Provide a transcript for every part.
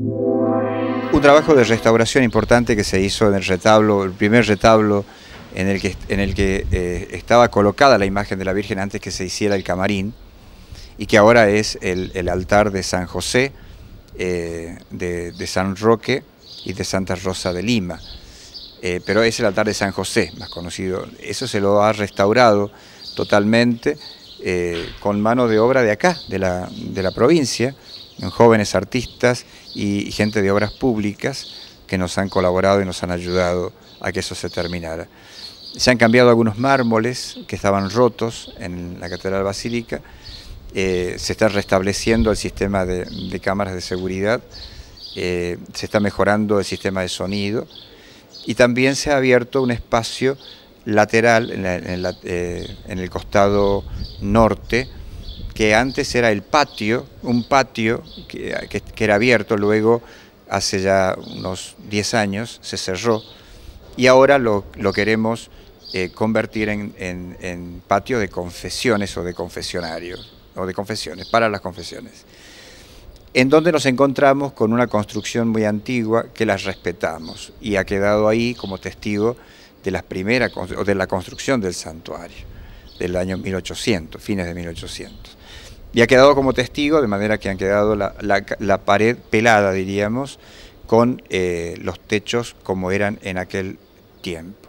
Un trabajo de restauración importante que se hizo en el retablo, el primer retablo en el que, eh, estaba colocada la imagen de la Virgen antes que se hiciera el camarín y que ahora es el, altar de San José, eh, de, San Roque y de Santa Rosa de Lima. Eh, pero es el altar de San José, más conocido. Eso se lo ha restaurado totalmente con mano de obra de acá, de la, de la provincia, jóvenes artistas y gente de obras públicas que nos han colaborado y nos han ayudado a que eso se terminara. Se han cambiado algunos mármoles que estaban rotos en la Catedral Basílica, eh, se está restableciendo el sistema de, cámaras de seguridad, eh, se está mejorando el sistema de sonido y también se ha abierto un espacio lateral en eh, el costado norte que antes era el patio, un patio que, era abierto, luego hace ya unos 10 años se cerró y ahora lo, queremos eh, convertir en, patio de confesiones o de confesionarios, o de confesiones, para las confesiones, en donde nos encontramos con una construcción muy antigua que las respetamos y ha quedado ahí como testigo de, las primeras, de la construcción del santuario del año 1800, fines de 1800. Y ha quedado como testigo, de manera que han quedado la, pared pelada, diríamos, con eh, los techos como eran en aquel tiempo.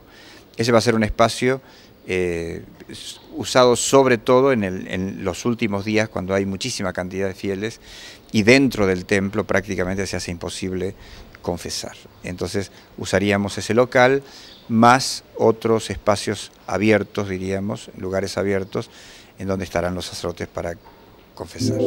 Ese va a ser un espacio eh, usado sobre todo en, los últimos días cuando hay muchísima cantidad de fieles y dentro del templo prácticamente se hace imposible confesar. Entonces usaríamos ese local más otros espacios abiertos, diríamos, lugares abiertos, en donde estarán los sacerdotes para confesar.